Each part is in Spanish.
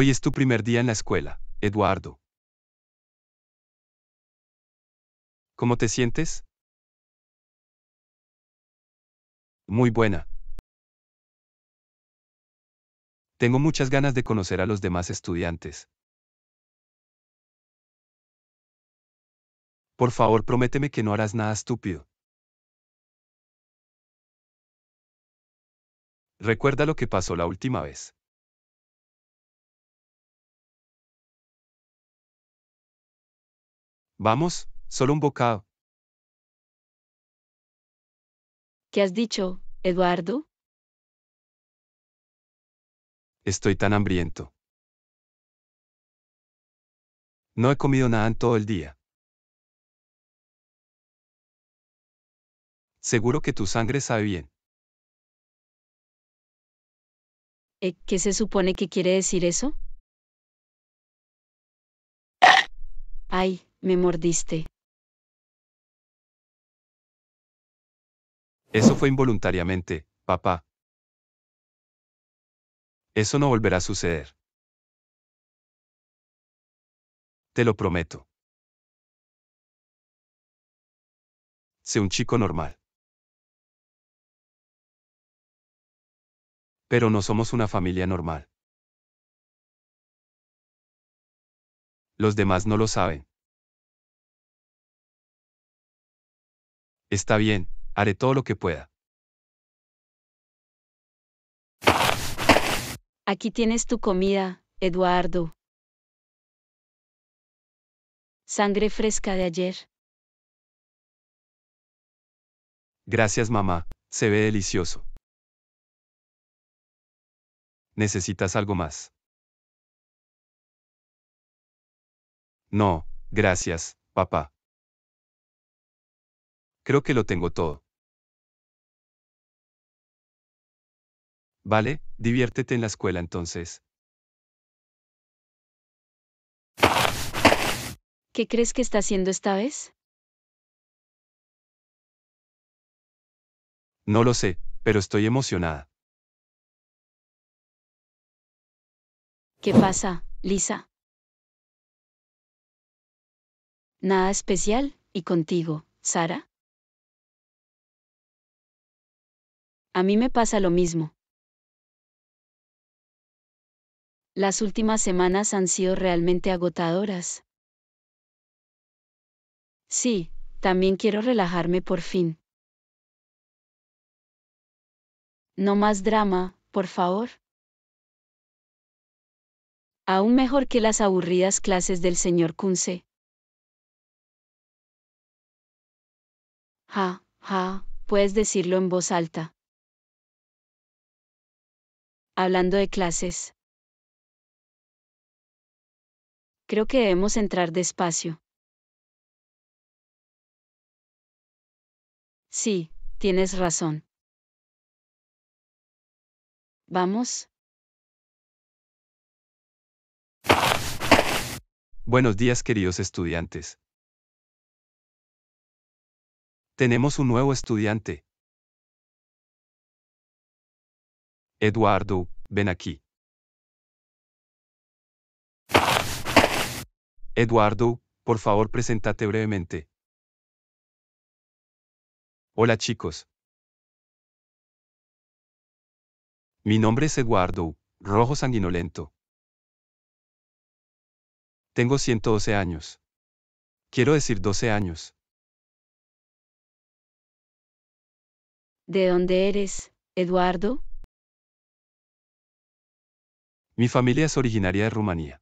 Hoy es tu primer día en la escuela, Eduardo. ¿Cómo te sientes? Muy buena. Tengo muchas ganas de conocer a los demás estudiantes. Por favor, prométeme que no harás nada estúpido. Recuerda lo que pasó la última vez. Vamos, solo un bocado. ¿Qué has dicho, Eduardo? Estoy tan hambriento. No he comido nada en todo el día. Seguro que tu sangre sabe bien. Eh, ¿Qué se supone que quiere decir eso? Ay, me mordiste. Eso fue involuntariamente, papá. Eso no volverá a suceder. Te lo prometo. Sé un chico normal. Pero no somos una familia normal. Los demás no lo saben. Está bien, haré todo lo que pueda. Aquí tienes tu comida, Eduardo. Sangre fresca de ayer. Gracias mamá, se ve delicioso. ¿Necesitas algo más? No, gracias, papá. Creo que lo tengo todo. Vale, diviértete en la escuela entonces. ¿Qué crees que está haciendo esta vez? No lo sé, pero estoy emocionada. ¿Qué pasa, Lisa? Nada especial, ¿y contigo, Sara? A mí me pasa lo mismo. Las últimas semanas han sido realmente agotadoras. Sí, también quiero relajarme por fin. No más drama, por favor. Aún mejor que las aburridas clases del señor Kunze. Ja, ja, puedes decirlo en voz alta. Hablando de clases. Creo que debemos entrar despacio. Sí, tienes razón. ¿Vamos? Buenos días queridos estudiantes. Tenemos un nuevo estudiante. Eduardo, ven aquí. Eduardo, por favor, preséntate brevemente. Hola chicos. Mi nombre es Eduardo, rojo sanguinolento. Tengo 112 años. Quiero decir 12 años. ¿De dónde eres, Eduardo? Mi familia es originaria de Rumanía.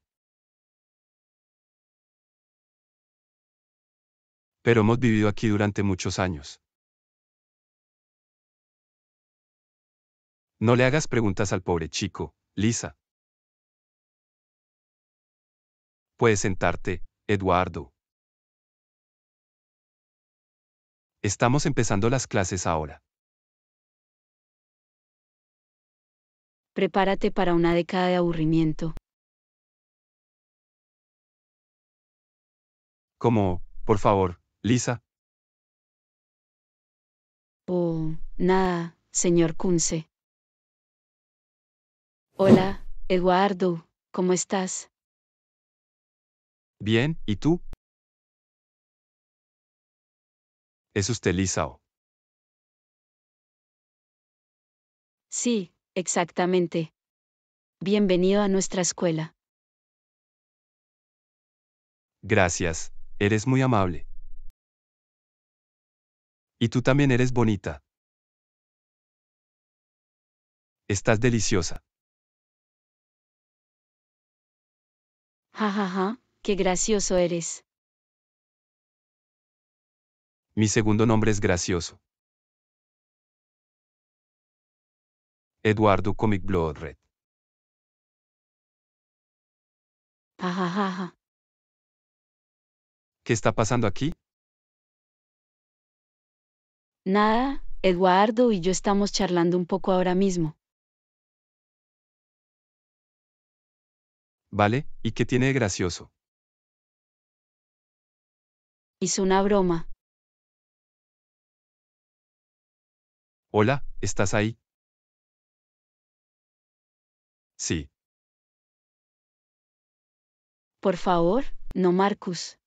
Pero hemos vivido aquí durante muchos años. No le hagas preguntas al pobre chico, Lisa. Puedes sentarte, Eduardo. Estamos empezando las clases ahora. prepárate para una década de aburrimiento. ¿Cómo? por favor, Lisa. Oh, nada, señor Kunze. Hola, Eduardo, ¿cómo estás? Bien, ¿y tú? ¿Es usted Lisa o? Sí, Exactamente. Bienvenido a nuestra escuela. Gracias, eres muy amable. Y tú también eres bonita. Estás deliciosa. Jajaja, ja, ja, qué gracioso eres. Mi segundo nombre es gracioso. Eduardo Comic Blood Red. ¿Qué está pasando aquí? Nada, Eduardo y yo estamos charlando un poco ahora mismo. ¿Vale? ¿Y qué tiene de gracioso? Hizo una broma. Hola, ¿estás ahí? Sí. Por favor, no Marcus.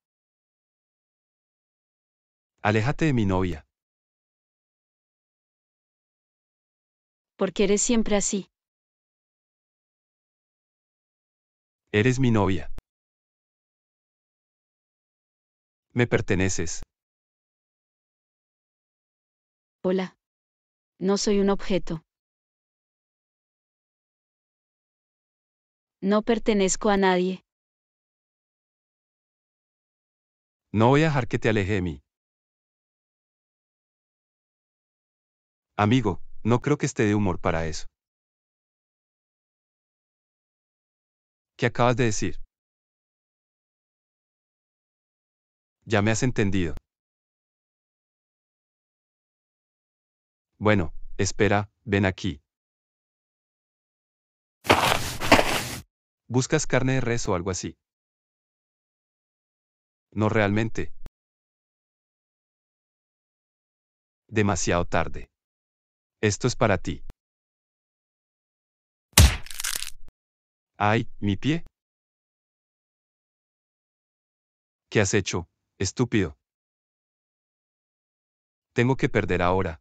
Aléjate de mi novia. Porque eres siempre así. Eres mi novia. Me perteneces. Hola. No soy un objeto. No pertenezco a nadie. No voy a dejar que te aleje de mí. Amigo, no creo que esté de humor para eso. ¿Qué acabas de decir? Ya me has entendido. Bueno, espera, ven aquí. ¿Buscas carne de res o algo así? No realmente. Demasiado tarde. Esto es para ti. ¡Ay, mi pie! ¿Qué has hecho, estúpido? Tengo que perder ahora.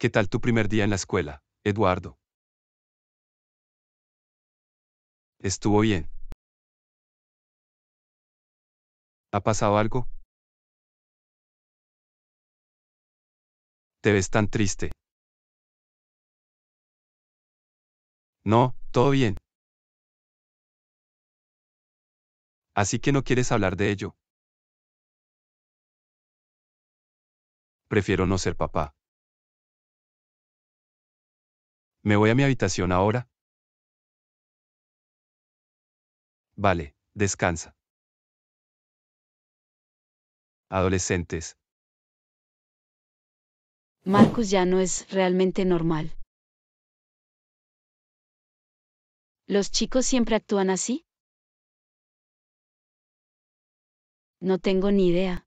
¿Qué tal tu primer día en la escuela? Eduardo. Estuvo bien. ¿Ha pasado algo? Te ves tan triste. No, todo bien. Así que no quieres hablar de ello. Prefiero no ser papá. Me voy a mi habitación ahora. Vale, descansa. Adolescentes. Marcus ya no es realmente normal. ¿Los chicos siempre actúan así? No tengo ni idea.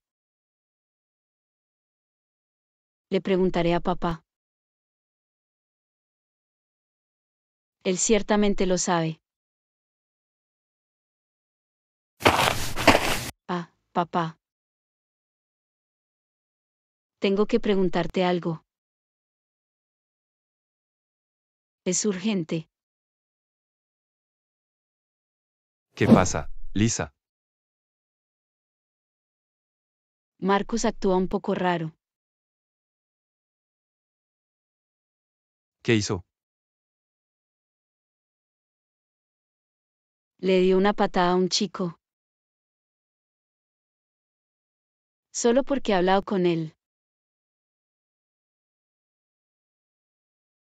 Le preguntaré a papá. Él ciertamente lo sabe. Ah, papá. Tengo que preguntarte algo. Es urgente. ¿Qué pasa, Lisa? Marcos actúa un poco raro. ¿Qué hizo? Le dio una patada a un chico. Solo porque he hablado con él.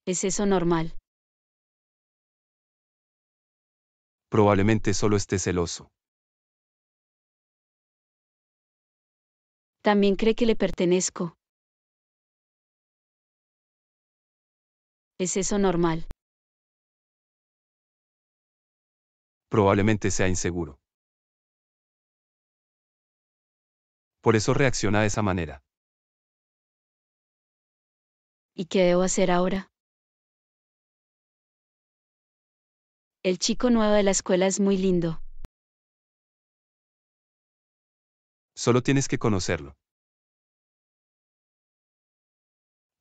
¿Es eso normal? Probablemente solo esté celoso. También cree que le pertenezco. ¿Es eso normal? probablemente sea inseguro. Por eso reacciona de esa manera. ¿Y qué debo hacer ahora? El chico nuevo de la escuela es muy lindo. Solo tienes que conocerlo.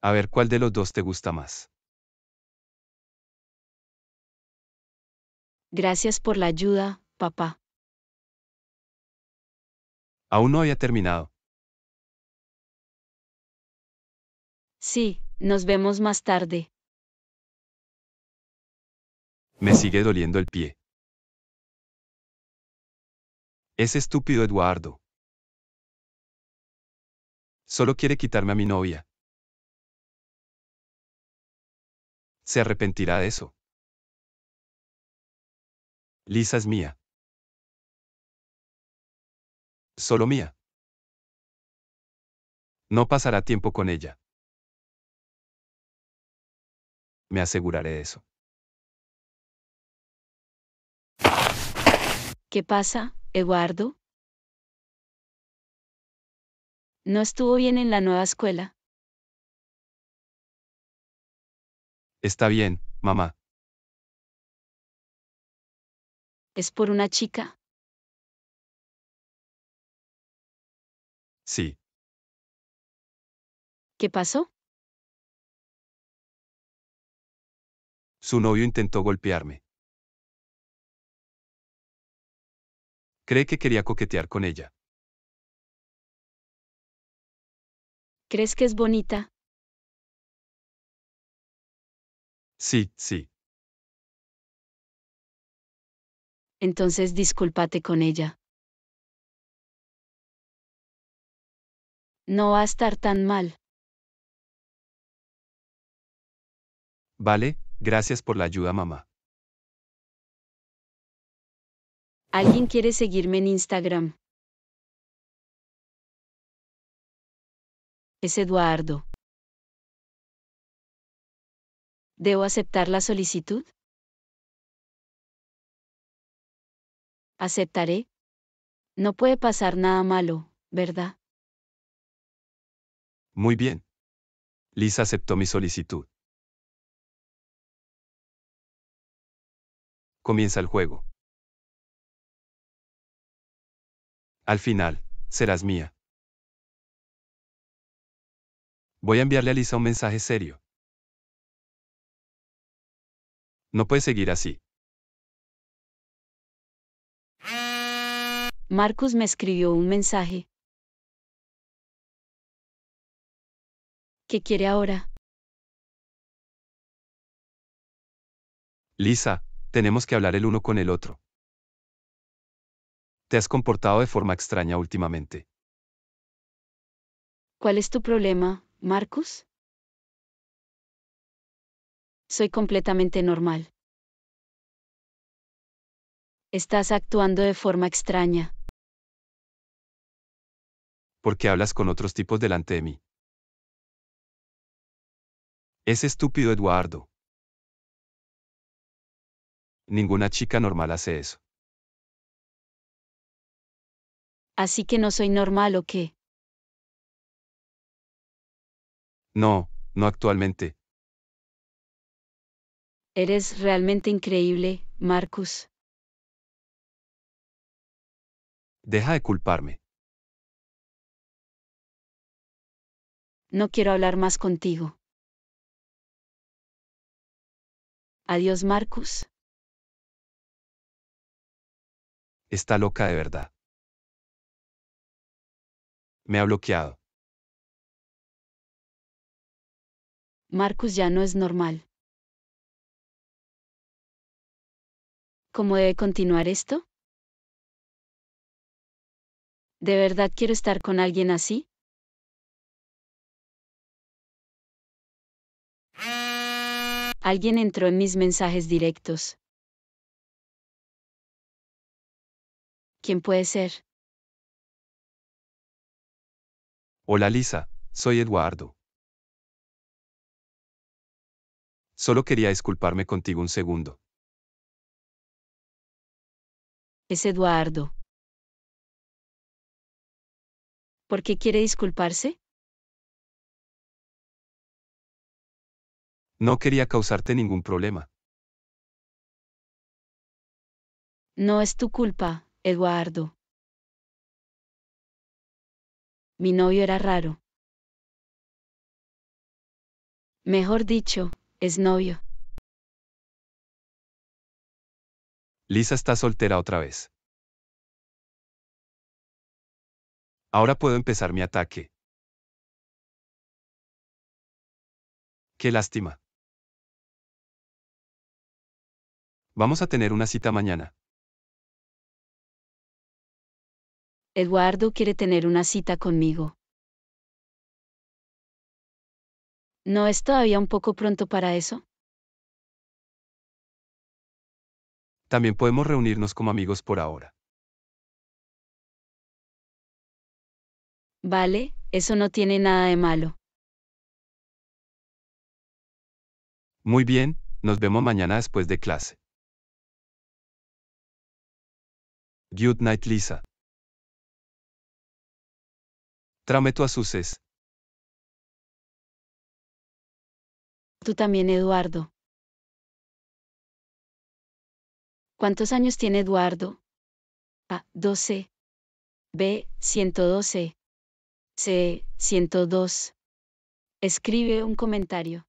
A ver cuál de los dos te gusta más. Gracias por la ayuda, papá. Aún no había terminado. Sí, nos vemos más tarde. Me sigue doliendo el pie. Es estúpido Eduardo. Solo quiere quitarme a mi novia. Se arrepentirá de eso. Lisa es mía. Solo mía. No pasará tiempo con ella. Me aseguraré de eso. ¿Qué pasa, Eduardo? ¿No estuvo bien en la nueva escuela? Está bien, mamá. ¿Es por una chica? Sí. ¿Qué pasó? Su novio intentó golpearme. Cree que quería coquetear con ella. ¿Crees que es bonita? Sí, sí. entonces discúlpate con ella. No va a estar tan mal. Vale, gracias por la ayuda, mamá. ¿Alguien quiere seguirme en Instagram? Es Eduardo. ¿Debo aceptar la solicitud? aceptaré. No puede pasar nada malo, ¿verdad? Muy bien. Lisa aceptó mi solicitud. Comienza el juego. Al final, serás mía. Voy a enviarle a Lisa un mensaje serio. No puede seguir así. Marcus me escribió un mensaje. ¿Qué quiere ahora? Lisa, tenemos que hablar el uno con el otro. Te has comportado de forma extraña últimamente. ¿Cuál es tu problema, Marcus? Soy completamente normal. Estás actuando de forma extraña porque hablas con otros tipos delante de mí. Es estúpido, Eduardo. Ninguna chica normal hace eso. Así que no soy normal o qué? No, no actualmente. Eres realmente increíble, Marcus. Deja de culparme. no quiero hablar más contigo. Adiós Marcus. Está loca de verdad. Me ha bloqueado. Marcus ya no es normal. ¿Cómo debe continuar esto? ¿De verdad quiero estar con alguien así? Alguien entró en mis mensajes directos. ¿Quién puede ser? Hola Lisa, soy Eduardo. Solo quería disculparme contigo un segundo. Es Eduardo. ¿Por qué quiere disculparse? No quería causarte ningún problema. No es tu culpa, Eduardo. Mi novio era raro. Mejor dicho, es novio. Lisa está soltera otra vez. Ahora puedo empezar mi ataque. Qué lástima. Vamos a tener una cita mañana. Eduardo quiere tener una cita conmigo. ¿No es todavía un poco pronto para eso? También podemos reunirnos como amigos por ahora. Vale, eso no tiene nada de malo. Muy bien, nos vemos mañana después de clase. Good night Lisa. Trameto a suces. Tú también, Eduardo. ¿Cuántos años tiene Eduardo? A. 12. B. 112. C. 102. Escribe un comentario.